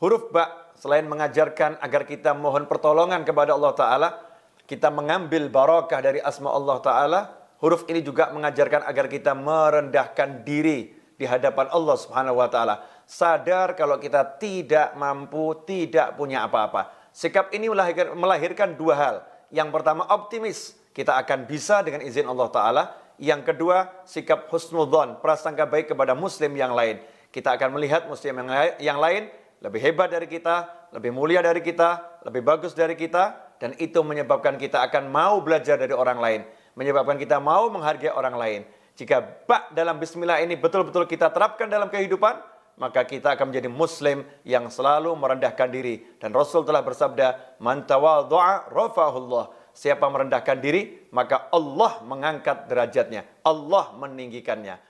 huruf ba selain mengajarkan agar kita mohon pertolongan kepada Allah taala, kita mengambil barokah dari asma Allah taala, huruf ini juga mengajarkan agar kita merendahkan diri di hadapan Allah Subhanahu wa taala. Sadar kalau kita tidak mampu, tidak punya apa-apa. Sikap ini melahirkan, dua hal. Yang pertama optimis, kita akan bisa dengan izin Allah taala. Yang kedua, sikap husnudzon, prasangka baik kepada muslim yang lain. Kita akan melihat muslim yang lain lebih hebat dari kita, lebih mulia dari kita, lebih bagus dari kita, dan itu menyebabkan kita akan mau belajar dari orang lain, menyebabkan kita mau menghargai orang lain. Jika bak dalam bismillah ini betul-betul kita terapkan dalam kehidupan, maka kita akan menjadi muslim yang selalu merendahkan diri. Dan Rasul telah bersabda, "Man doa rafahullah. Siapa merendahkan diri, maka Allah mengangkat derajatnya. Allah meninggikannya.